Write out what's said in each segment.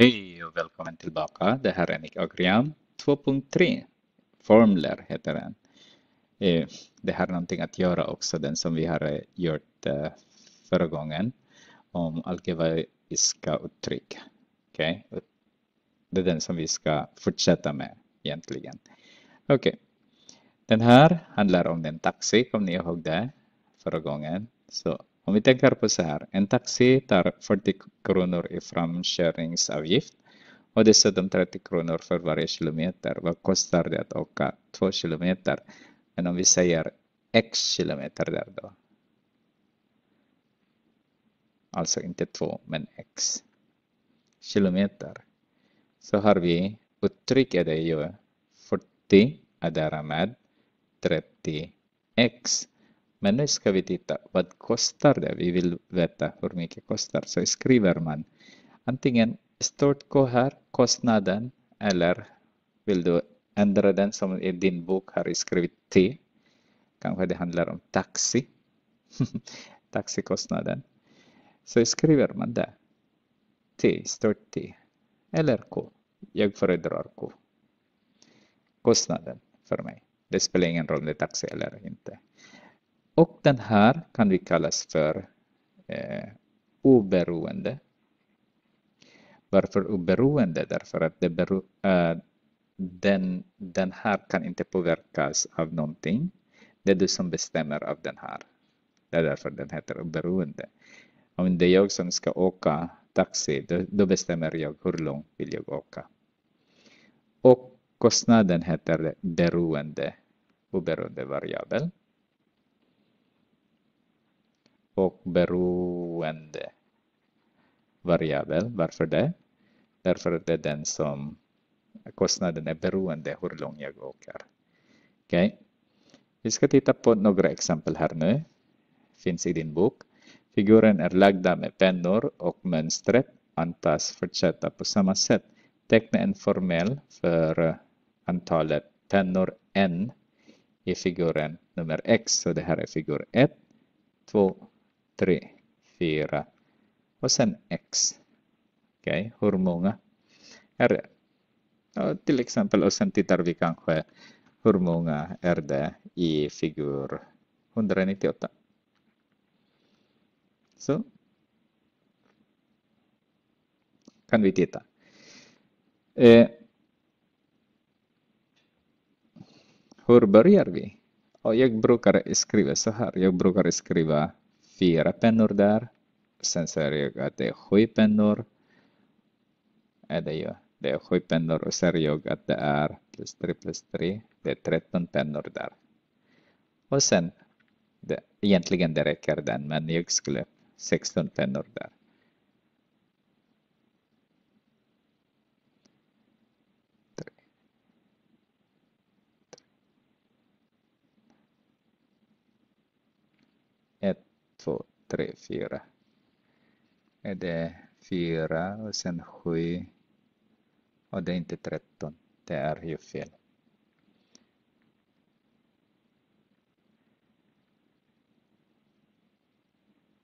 Hej och välkommen tillbaka. Det här är Nick Agrian 2.3. Formler heter den. Eh, det här är någonting att göra också, den som vi har eh, gjort eh, förra gången om algebraiska uttryck. Okay. Det är den som vi ska fortsätta med egentligen. Okay. Den här handlar om den taxi, om ni ihåg det förra gången? Så om vi tänker på så här, en taxi tar 40 kronor i framkörningsavgift och dessutom 30 kronor för varje kilometer. Vad kostar det att åka 2 kilometer? Men om vi säger x kilometer där då? Alltså inte 2, men x kilometer. Så har vi uttrycket det ju 40 är med 30x. Men nu ska vi titta, vad kostar det? Vi vill veta hur mycket kostar. Så skriver man antingen stort K här, kostnaden, eller vill du ändra den som i din bok har skrivit T. Kanske det handlar om taxi. Taxikostnaden. Så skriver man det. T, stort T. Eller K. Jag föredrar K. Kostnaden för mig. Det spelar ingen roll om det är taxi eller inte. Och den här kan vi kallas för eh, oberoende. Varför oberoende? Därför att det bero, eh, den, den här kan inte påverkas av någonting. Det är du som bestämmer av den här. Det är därför den heter oberoende. Om det är jag som ska åka taxi, då, då bestämmer jag hur långt vill jag åka. Och kostnaden heter beroende, oberoende variabel och beroende variabel. Varför det? Därför att det är den som kostnaden är beroende hur lång jag åker. Okay. Vi ska titta på några exempel här nu. Finns i din bok. Figuren är lagda med pennor och mönstret antas fortsätta på samma sätt. Teckna en formell för antalet pennor n i figuren nummer x. Så det här är figur 1, 2, 3 4 och x. Okej, okay, hur många? Är det? Oh, ja, till exempel, och sen tittar vi kanske hur många är det i figur 198. Så kan vi titta. Eh, hur börjar vi? Och jag brukar skriva så här, jag brukar skriva fyra pennor där. Sen ser jag att det är sju pennor. Är det, ju. det är sju pennor och ser jag att det är plus tre plus tre. Det är tretton pennor där. Och sen, det, egentligen det räcker den, men jag skulle 16 pennor där. två, tre, fyra. Är det fyra och sen sju. Och det är inte tretton. Det är ju fel.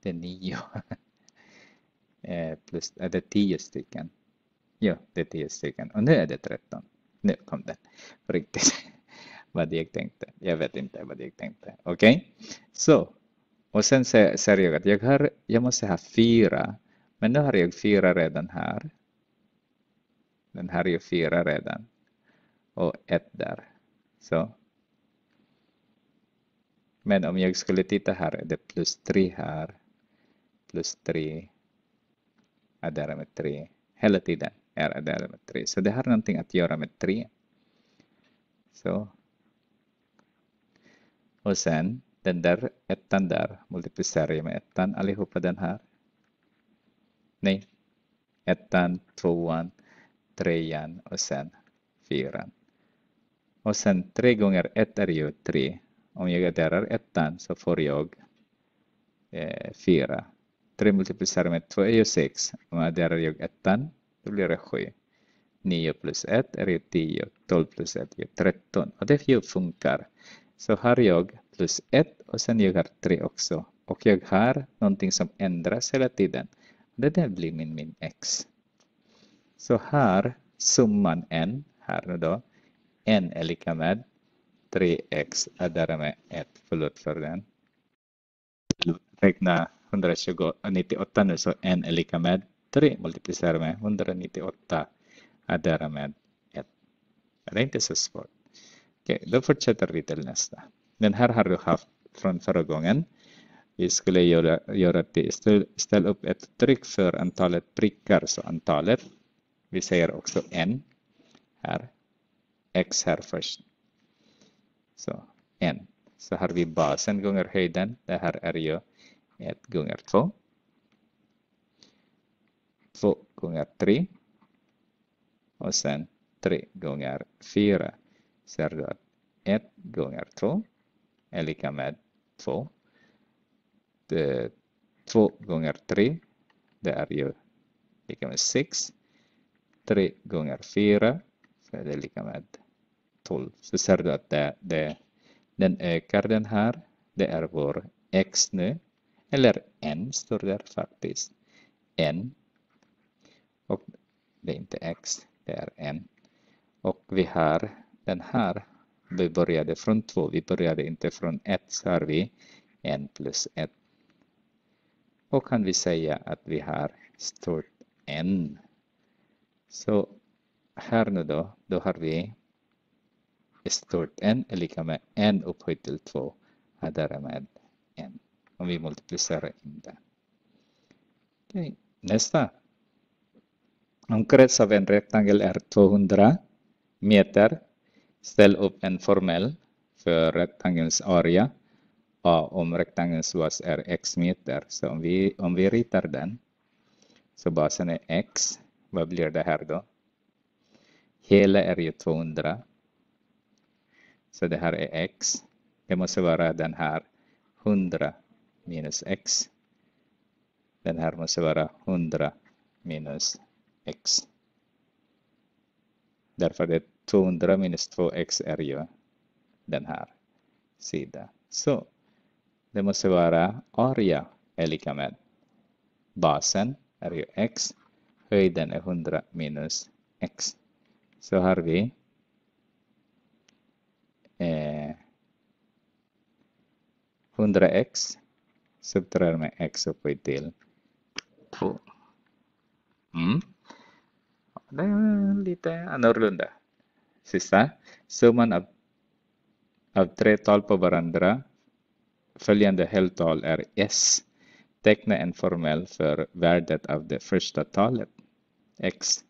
Det är nio. Eh, plus, är det tio stycken? Ja, det är tio stycken. Och nu är det tretton. Nu kom den. Riktigt. vad jag tänkte. Jag vet inte vad jag tänkte. Okej? Okay? Så. Och sen ser jag att jag, har, jag måste ha fyra. Men nu har jag fyra redan här. Den här är ju fyra redan. Och ett där. Så. Men om jag skulle titta här är det plus tre här. Plus tre. Ja, där är med tre. Hela tiden är det med tre. Så det har någonting att göra med tre. Så. Och sen den där ettan där multiplicerar jag med ettan allihopa den här. Nej, ettan, tvåan, trean och sen fyran. Och sen tre gånger ett är ju tre. Om jag adderar ettan så får jag eh, fyra. Tre multiplicerar med två är ju sex. Om jag adderar jag ettan då blir det sju. 9 plus 1 är ju 10, 12 plus 1 är 13 och det funkar. Så har jag plus 1 och sen jag har 3 också. Och jag har någonting som ändras hela tiden. Det där blir min min x. Så här summan n, här nu då, n är lika med 3x är därmed 1. Förlåt för den. Räkna 198 eh, nu, så n är lika med 3 multiplicerar med 198 är därmed 1. Det är inte så svårt. Okej, okay, då fortsätter vi till nästa. Den här har du haft från förra gången. Vi skulle göra, göra det, ställ, ställ upp ett tryck för antalet prickar, så antalet. Vi säger också n här. X här först. Så n. Så har vi basen gånger höjden. Det här är ju 1 gånger 2. 2 gånger 3. Och sen 3 gånger 4. Så är det 1 gånger 2 är lika med 2. 2 gånger 3, det är ju lika med 6. 3 gånger 4, så är det lika med 12. Så ser du att det, det, den ökar den här. Det är vår x nu. Eller n står där faktiskt. n. Och det är inte x, det är n. Och vi har den här vi började från 2, vi började inte från 1, så har vi 1 plus 1. Och kan vi säga att vi har stort N. Så här nu då, då har vi stort N är lika med N upphöjt till 2 Här är med N. Om vi multiplicerar in det. Okay. Nästa. Om krets av en rektangel är 200 meter Ställ upp en formell för rektangelns area. A om rektangelns bas är x meter. Så om vi, om vi ritar den, så basen är x. Vad blir det här då? Hela är ju 200. Så det här är x. Det måste vara den här 100 minus x. Den här måste vara 100 minus x. Därför det 200 minus 2x är ju den här sidan. Så det måste vara area är lika med basen är ju x, höjden är 100 minus x. Så har vi eh, 100x subtraherar med x upphöjt till 2. Mm. Det är lite annorlunda. Sista, summan av, av tre tal på varandra följande heltal är S. Teckna en formel för värdet av det första talet, X.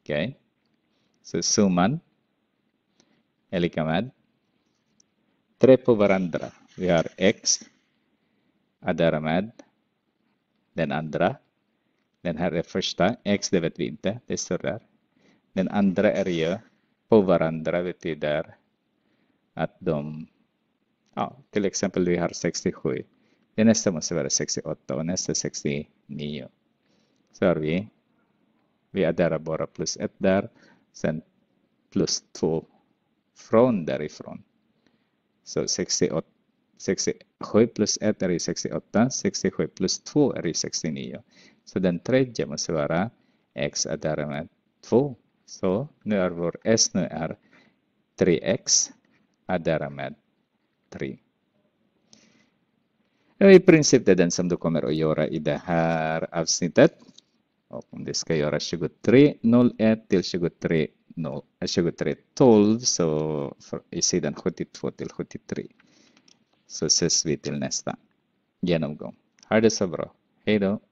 Okej, okay. så summan är lika med tre på varandra. Vi har X, Adara med den andra. Den här är första, X det vet vi inte, det står där. Den andra är ju, på varandra betyder att de, ja, till exempel vi har 67. Det nästa måste vara 68 och nästa 69. Så har vi, vi adderar bara plus 1 där, sen plus 2 från därifrån. Så 68, 67 plus 1 är ju 68, 67 plus 2 är ju 69. Så den tredje måste vara x adderar med 2 så nu är vår s nu är 3x är därmed 3. I princip det är den som du kommer att göra i det här avsnittet. Och om du ska göra 23.01 till 23.12 eh, så i sidan 72 till 73. Så ses vi till nästa genomgång. Ha det så bra. Hej då!